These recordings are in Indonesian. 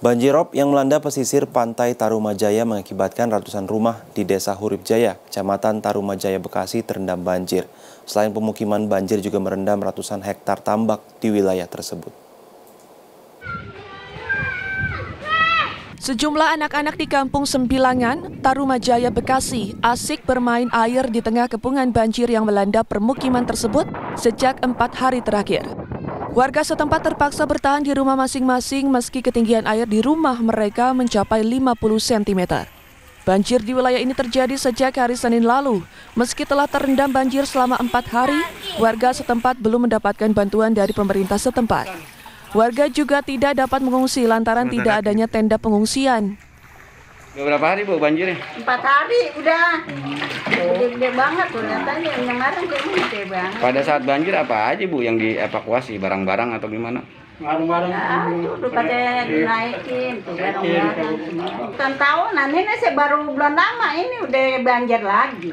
Banjir rob yang melanda pesisir pantai Tarumajaya mengakibatkan ratusan rumah di Desa Hurib Jaya, Kecamatan Tarumajaya Bekasi terendam banjir. Selain pemukiman, banjir juga merendam ratusan hektar tambak di wilayah tersebut. Sejumlah anak-anak di kampung Sembilangan, Tarumajaya, Bekasi, asik bermain air di tengah kepungan banjir yang melanda permukiman tersebut sejak empat hari terakhir. Warga setempat terpaksa bertahan di rumah masing-masing meski ketinggian air di rumah mereka mencapai 50 cm. Banjir di wilayah ini terjadi sejak hari Senin lalu. Meski telah terendam banjir selama empat hari, warga setempat belum mendapatkan bantuan dari pemerintah setempat. Warga juga tidak dapat mengungsi lantaran tidak adanya tenda pengungsian. Udah berapa hari bu banjirnya? Empat hari udah. Gede-gede hmm. banget tuh nyatanya kemarin gede banget. Pada saat banjir apa aja bu yang dievakuasi barang-barang atau gimana? Barang-barang. Ya, itu udah pada iya. dinaikin tuh barang-barang. Gitu. Bukan tahunan ini saya baru bulan lama ini udah banjir lagi.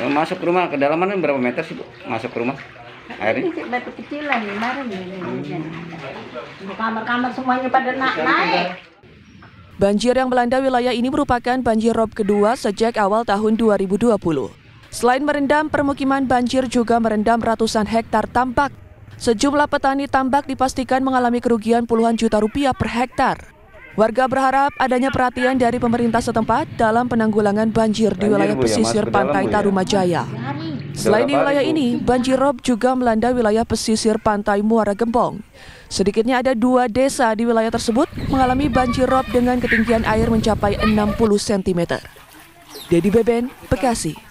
Eh, masuk ke rumah kedalaman kan berapa meter sih bu? Masuk ke rumah? ini Batu kecil lah, kemarin Kamar-kamar semuanya pada na naik. Banjir yang melanda wilayah ini merupakan banjir rob kedua sejak awal tahun 2020. Selain merendam permukiman, banjir juga merendam ratusan hektar tambak. Sejumlah petani tambak dipastikan mengalami kerugian puluhan juta rupiah per hektar. Warga berharap adanya perhatian dari pemerintah setempat dalam penanggulangan banjir, di wilayah ya, pesisir pantai ya. Tarumajaya. Selain di wilayah ini, banjir rob juga melanda wilayah pesisir pantai Muara Gembong. Sedikitnya ada dua desa di wilayah tersebut mengalami banjir rob dengan ketinggian air mencapai 60 cm. Dedi Beben, Bekasi.